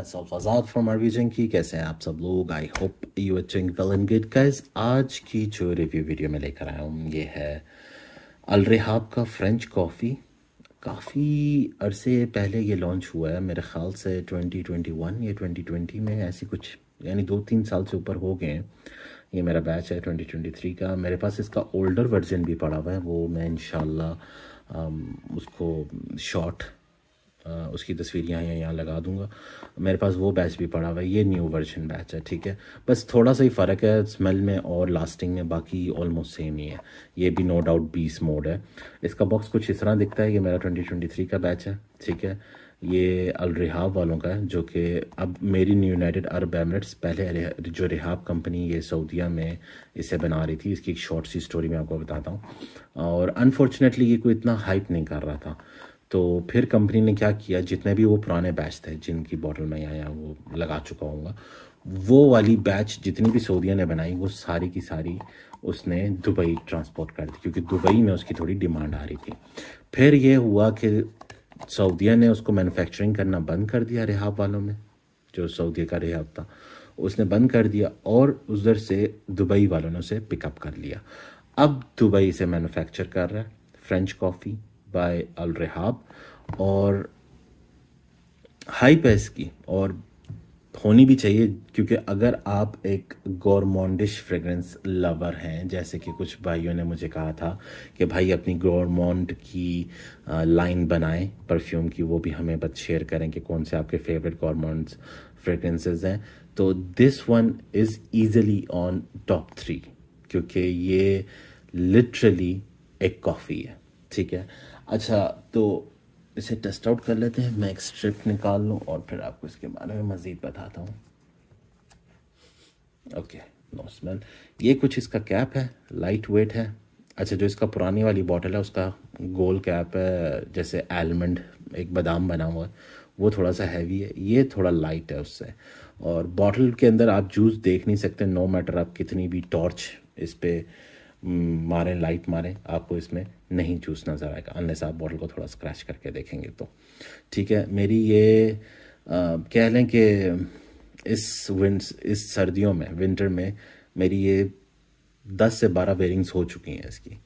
myself Azad from Arvijan की कैसे हैं आप सब लोग I hope you are doing well and good guys आज की जो रिव्यू वीडियो में लेकर आया हूँ ये है अलरेहाब का फ्रेंच कॉफ़ी काफ़ी अरसे पहले ये लॉन्च हुआ है मेरे ख्याल से 2021 या 2020 में ऐसी कुछ यानी दो तीन साल से ऊपर हो गए हैं ये मेरा बैच है 2023 का मेरे पास इसका ओल्डर वर्जन भी पड़ा हुआ है वो मैं इन उसको शॉर्ट उसकी तस्वीर यहाँ यहाँ यहाँ लगा दूंगा मेरे पास वो बैच भी पड़ा हुआ है ये न्यू वर्जन बैच है ठीक है बस थोड़ा सा ही फ़र्क है स्मेल में और लास्टिंग में बाकी ऑलमोस्ट सेम ही है ये भी नो डाउट बीस मोड है इसका बॉक्स कुछ इस तरह दिखता है ये मेरा ट्वेंटी ट्वेंटी थ्री का बैच है ठीक है ये अल रिहाब वालों का है जो कि अब मेरी यूनाइटेड अरब एमरेट्स पहले जो रिहाब कंपनी ये सऊदिया में इसे बना रही थी इसकी एक शॉर्ट सी स्टोरी मैं आपको बताता हूँ और अनफॉर्चुनेटली ये कोई इतना हाइप नहीं कर रहा था तो फिर कंपनी ने क्या किया जितने भी वो पुराने बैच थे जिनकी बॉटल में या, या वो लगा चुका हूँ वो वाली बैच जितनी भी सऊदिया ने बनाई वो सारी की सारी उसने दुबई ट्रांसपोर्ट कर दी क्योंकि दुबई में उसकी थोड़ी डिमांड आ रही थी फिर ये हुआ कि सऊदिया ने उसको मैन्युफैक्चरिंग करना बंद कर दिया रिहाब वालों में जो सऊदिया का रिहाब था उसने बंद कर दिया और उधर से दुबई वालों ने उसे पिकअप कर लिया अब दुबई से मैन्युफैक्चर कर रहा है French coffee by Al Rehab और हाई पैस की और होनी भी चाहिए क्योंकि अगर आप एक गौरमोंडिश फ्रेगरेंस लवर हैं जैसे कि कुछ भाइयों ने मुझे कहा था कि भाई अपनी गौरमोंड की लाइन बनाएं परफ्यूम की वो भी हमें बस शेयर करें कि कौन से आपके फेवरेट गौरमोंड्स फ्रेगरेंसेज हैं तो this one is easily on top three क्योंकि ये लिटरली एक कॉफ़ी है ठीक है अच्छा तो इसे टेस्ट आउट कर लेते हैं मैं एक स्ट्रिप निकाल लूँ और फिर आपको इसके बारे में मज़ीद बताता हूँ ओके नो स्मेल ये कुछ इसका कैप है लाइट वेट है अच्छा जो इसका पुरानी वाली बॉटल है उसका गोल कैप है जैसे आलमंड एक बादाम बना हुआ है वो थोड़ा सा हैवी है ये थोड़ा लाइट है उससे और बॉटल के अंदर आप जूस देख नहीं सकते नो मैटर आप कितनी भी टॉर्च इस पर मारें लाइट मारें आपको इसमें नहीं जूस नज़र आएगा अन्य आप बॉटल को थोड़ा स्क्रैच करके देखेंगे तो ठीक है मेरी ये आ, कह लें कि इस विंड इस सर्दियों में विंटर में मेरी ये दस से बारह बेरिंग्स हो चुकी हैं इसकी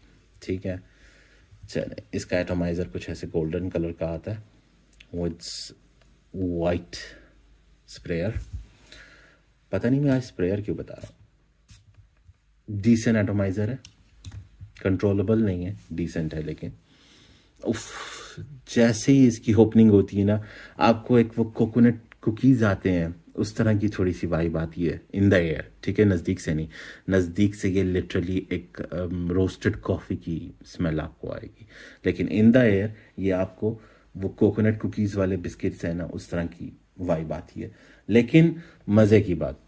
ठीक है चले इसका एटोमाइज़र कुछ ऐसे गोल्डन कलर का आता है इट्स वाइट स्प्रेयर पता नहीं मैं आज स्प्रेयर क्यों बता रहा हूँ डिसेंट एटोमाइज़र है कंट्रोलेबल नहीं है डिसेंट है लेकिन उफ जैसे ही इसकी ओपनिंग होती है ना आपको एक वो कोकोनट कुकीज़ आते हैं उस तरह की थोड़ी सी वाइब आती है इन द एयर ठीक है नज़दीक से नहीं नज़दीक से ये लिटरली एक रोस्टेड um, कॉफ़ी की स्मेल आपको आएगी लेकिन इन द एयर ये आपको वो कोकोनट कुकीज़ वाले बिस्किट्स हैं ना उस तरह की वाइब आती है लेकिन मज़े की बात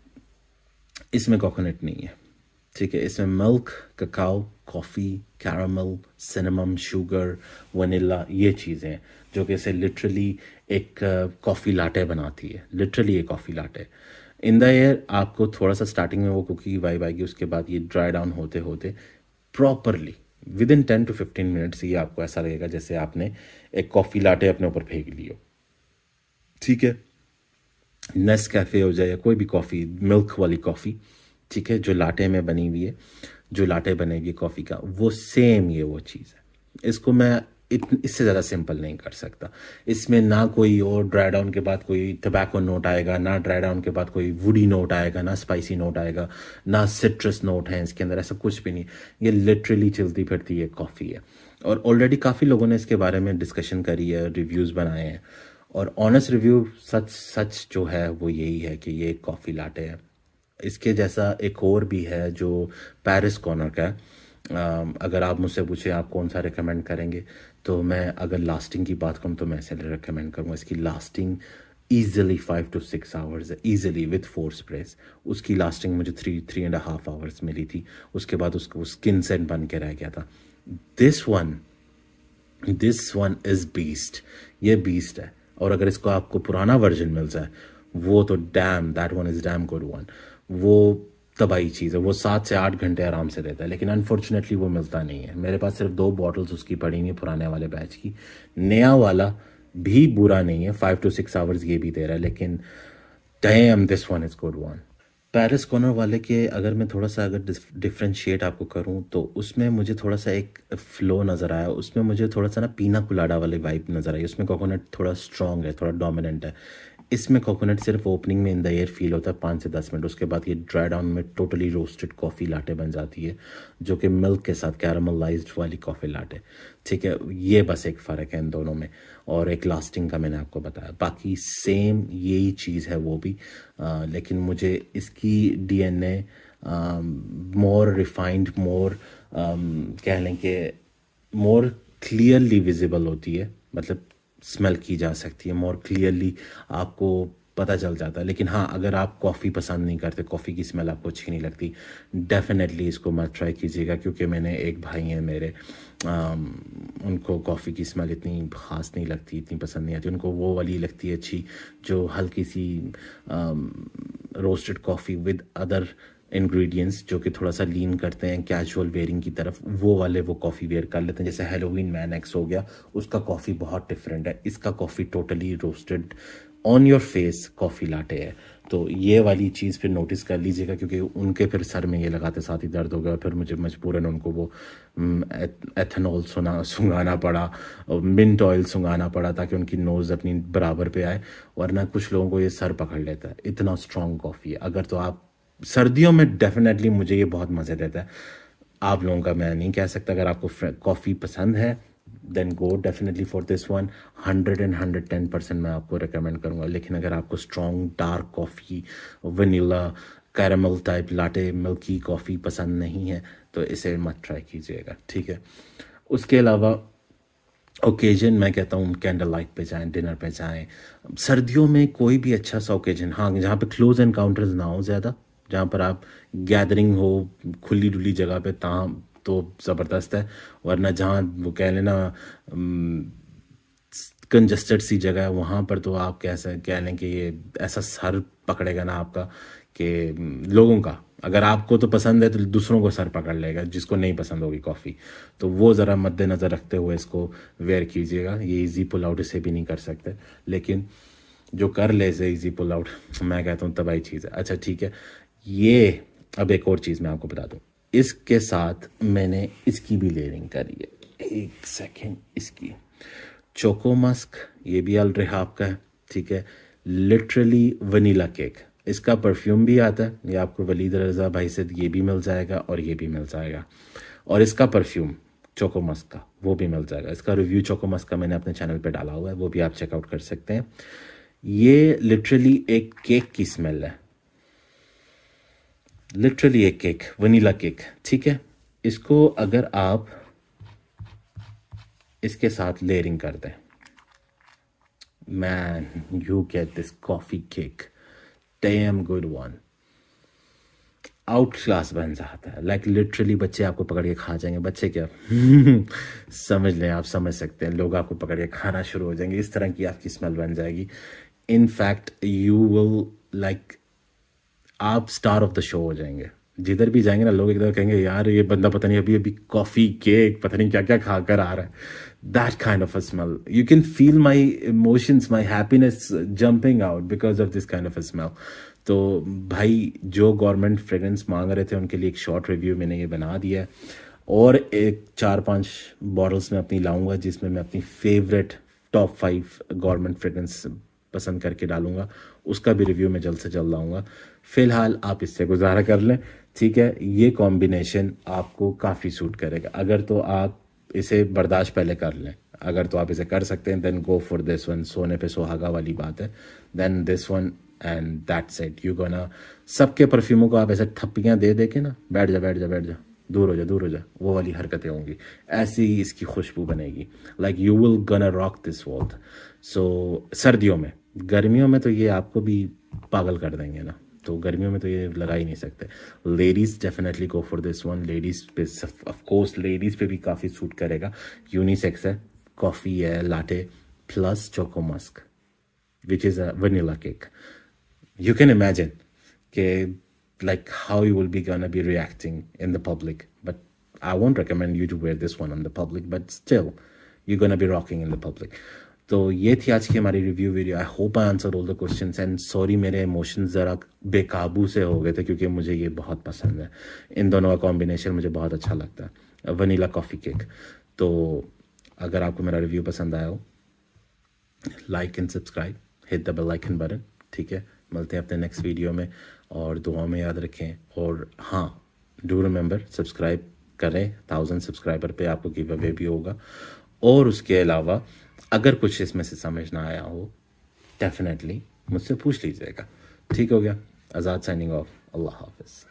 इसमें कोकोनट नहीं है ठीक है इसमें milk cacao coffee caramel cinnamon sugar vanilla ये चीज़ें जो कि इसे लिटरली एक कॉफ़ी uh, लाटे बनाती है लिटरली एक coffee latte in the air आपको थोड़ा सा स्टार्टिंग में वो कुकी की वाइब आएगी उसके बाद ये ड्राई डाउन होते होते properly within ten to fifteen minutes ये आपको ऐसा लगेगा जैसे आपने एक कॉफ़ी लाटे अपने ऊपर फेंक लियो ठीक है नेस कैफ़े हो जाए या कोई भी कॉफ़ी मिल्क वाली कॉफ़ी ठीक है जो लाटे में बनी हुई है जो लाटे बने कॉफ़ी का वो सेम ये वो चीज़ है इसको मैं इतन इससे ज़्यादा सिंपल नहीं कर सकता इसमें ना कोई और ड्राई डाउन के बाद कोई टबैको नोट आएगा ना ड्राई डाउन के बाद कोई वुडी नोट आएगा ना स्पाइसी नोट आएगा ना सिट्रस नोट है इसके अंदर ऐसा कुछ भी नहीं ये लिटरली चलती फिरती है कॉफ़ी है और ऑलरेडी काफ़ी लोगों ने इसके बारे में डिस्कशन करी है रिव्यूज़ बनाए हैं और ऑनेस्ट रिव्यू सच सच जो है वो यही है कि ये कॉफ़ी लाटे है इसके जैसा एक और भी है जो पेरिस कॉर्नर का है अगर आप मुझसे पूछें आप कौन सा रिकमेंड करेंगे तो मैं अगर लास्टिंग की बात करूँ तो मैं इसे रिकमेंड करूँगा इसकी lasting easily five to six hours है ईजिली विथ फोर स्प्रेस उसकी लास्टिंग मुझे three three and half hours मिली थी उसके बाद उसको स्किन सेट बन के रह गया था this one this one is beast ये बीस्ट है और अगर इसको आपको पुराना वर्जन मिल जाए वो तो damn that one is damn good one वो तबाही चीज़ है वो सात से आठ घंटे आराम से देता है लेकिन अनफॉर्चुनेटली वो मिलता नहीं है मेरे पास सिर्फ दो बॉटल्स उसकी पड़ी हुई पुराने वाले बैच की नया वाला भी बुरा नहीं है फाइव टू सिक्स आवर्स ये भी दे रहा है लेकिन damn this one is good one Paris corner वाले के अगर मैं थोड़ा सा अगर डिफ्रेंशिएट आपको करूँ तो उसमें मुझे थोड़ा सा एक फ़्लो नज़र आया उसमें मुझे थोड़ा सा ना पीना कुलाडा वाली वाइब नज़र आई उसमें कोकोनट थोड़ा स्ट्रॉन्ग है थोड़ा डोमिनेंट है इसमें कोकोनट सिर्फ ओपनिंग में इन द एयर फील होता है पाँच से दस मिनट उसके बाद ये ड्राई डाउन में टोटली रोस्टेड कॉफ़ी लाटे बन जाती है जो कि मिल्क के साथ कैरामलाइज वाली कॉफ़ी लाटे ठीक है ये बस एक फ़र्क है इन दोनों में और एक लास्टिंग का मैंने आपको बताया बाकी सेम यही चीज़ है वो भी आ, लेकिन मुझे इसकी D N A more refined more कह लें कि मोर क्लियरली विजिबल होती है मतलब स्मेल की जा सकती है मोर क्लियरली आपको पता चल जाता है लेकिन हाँ अगर आप कॉफ़ी पसंद नहीं करते कॉफ़ी की स्मेल आपको अच्छी नहीं लगती डेफिनेटली इसको मत ट्राई कीजिएगा क्योंकि मैंने एक भाई हैं मेरे आ, उनको कॉफ़ी की स्मेल इतनी ख़ास नहीं लगती इतनी पसंद नहीं आती उनको वो वाली लगती है अच्छी जो हल्की सी roasted coffee with other ingredients जो कि थोड़ा सा लीन करते हैं कैजुअल वेयरिंग की तरफ वो वाले वो कॉफ़ी वेयर कर लेते हैं जैसे हेलोवीन मैन एक्स हो गया उसका कॉफ़ी बहुत डिफरेंट है इसका coffee totally roasted on your face coffee latte है तो ये वाली चीज़ फिर नोटिस कर लीजिएगा क्योंकि उनके फिर सर में ये लगाते साथ ही दर्द हो गया फिर मुझे मजबूरन उनको वो एथेनॉल सुना सुंगाना पड़ा मिंट ऑयल सुंगाना पड़ा ताकि उनकी नोज़ अपनी बराबर पे आए वरना कुछ लोगों को ये सर पकड़ लेता है इतना स्ट्रॉन्ग कॉफ़ी है अगर तो आप सर्दियों में डेफिनेटली मुझे ये बहुत मज़े देता है आप लोगों का मैं नहीं कह सकता अगर आपको कॉफ़ी पसंद है then go definitely for this one hundred and hundred ten percent मैं आपको रिकमेंड करूँगा लेकिन अगर आपको strong dark coffee vanilla caramel type latte milky coffee पसंद नहीं है तो इसे मत ट्राई कीजिएगा ठीक है उसके अलावा ओकेजन मैं कहता हूँ कैंडल लाइट पे जाएं डिनर पे जाएं सर्दियों में कोई भी अच्छा सा ओकेजन हाँ जहाँ पे क्लोज एनकाउंटर्स ना हो ज़्यादा जहाँ पर आप गैदरिंग हो खुली डुली जगह पे ताँ तो ज़बरदस्त है वरना जहाँ वो कह लेना कंजस्टेड सी जगह है वहाँ पर तो आप कैसे कह लें कि ये ऐसा सर पकड़ेगा ना आपका कि लोगों का अगर आपको तो पसंद है तो दूसरों को सर पकड़ लेगा जिसको नहीं पसंद होगी कॉफ़ी तो वो ज़रा मद्देनज़र रखते हुए इसको वेयर कीजिएगा ये इजी पुल आउट इसे भी नहीं कर सकते लेकिन जो कर ले इसे इजी पुल आउट मैं कहता हूँ तबाही चीज़ है अच्छा ठीक है ये अब एक और चीज़ मैं आपको बता दूँ इसके साथ मैंने इसकी भी लेयरिंग करी है एक सेकेंड इसकी चोको मस्क ये भी अल रिहाब आपका है ठीक है लिटरली वनीला केक इसका परफ्यूम भी आता है ये आपको वलीद रजा भाई से ये भी मिल जाएगा और ये भी मिल जाएगा और इसका परफ्यूम मस्क का वो भी मिल जाएगा इसका रिव्यू मस्क का मैंने अपने चैनल पे डाला हुआ है वो भी आप चेकआउट कर सकते हैं ये लिटरली एक केक की स्मेल है लिटरली एक केक वनीला केक ठीक है इसको अगर आप इसके साथ लेयरिंग कर दें man you get this coffee cake time good one out class बन जाता है लाइक like, लिटरली बच्चे आपको पकड़ के खा जाएंगे बच्चे क्या समझ लें आप समझ सकते हैं लोग आपको पकड़ के खाना शुरू हो जाएंगे इस तरह की आपकी स्मेल बन जाएगी in fact you will like आप स्टार ऑफ द शो हो जाएंगे जिधर भी जाएंगे ना लोग एकदम कहेंगे यार ये बंदा पता नहीं अभी अभी कॉफ़ी केक पता नहीं क्या क्या खा कर आ रहा है that kind of a smell you can feel my emotions my happiness jumping out because of this kind of a smell तो भाई जो गवर्नमेंट फ्रेगरेंस मांग रहे थे उनके लिए एक शॉर्ट रिव्यू मैंने ये बना दिया है और एक चार पांच बॉटल्स में अपनी लाऊंगा जिसमें मैं अपनी favourite top five government fragrance पसंद करके डालूंगा उसका भी रिव्यू मैं जल्द से जल्द लाऊंगा फ़िलहाल आप इससे गुजारा कर लें ठीक है ये कॉम्बिनेशन आपको काफ़ी सूट करेगा अगर तो आप इसे बर्दाश्त पहले कर लें अगर तो आप इसे कर सकते हैं then go for this one सोने पे सुहागा वाली बात है then this one and that set you gonna सबके परफ्यूमों को आप ऐसे थप्पियाँ दे दे के ना बैठ जा बैठ जा बैठ जा दूर हो जा दूर हो जा वो वाली हरकतें होंगी ऐसी ही इसकी खुशबू बनेगी like you will gonna rock this wealth so सर्दियों में गर्मियों में तो ये आपको भी पागल कर देंगे ना तो गर्मियों में तो ये लगा ही नहीं सकते ladies definitely go for this one ladies पे ऑफकोर्स लेडीज पे भी काफी सूट करेगा यूनिसेक्स है कॉफी है latte plus choco musk which is vanilla cake you can imagine के like how you will be gonna be reacting in the public but I won't recommend you to wear this one on the public but still you gonna be rocking in the public तो ये थी आज की हमारी review video I hope I answer all the question and sorry मेरे emotion ज़रा बेकाबू से हो गए थे क्योंकि मुझे ये बहुत पसंद है इन दोनों का कॉम्बिनेशन मुझे बहुत अच्छा लगता है वनीला कॉफ़ी केक तो अगर आपको मेरा रिव्यू पसंद आया हो like and subscribe hit the bell icon button ठीक है मिलते हैं अपने नेक्स्ट वीडियो में और दुआ में याद रखें और हाँ डू रिमेंबर सब्सक्राइब करें थाउजेंड सब्सक्राइबर पे आपको गिव अवे भी होगा और उसके अलावा अगर कुछ इसमें से समझ ना आया हो डेफिनेटली मुझसे पूछ लीजिएगा ठीक हो गया आज़ाद साइनिंग ऑफ अल्लाह हाफिज़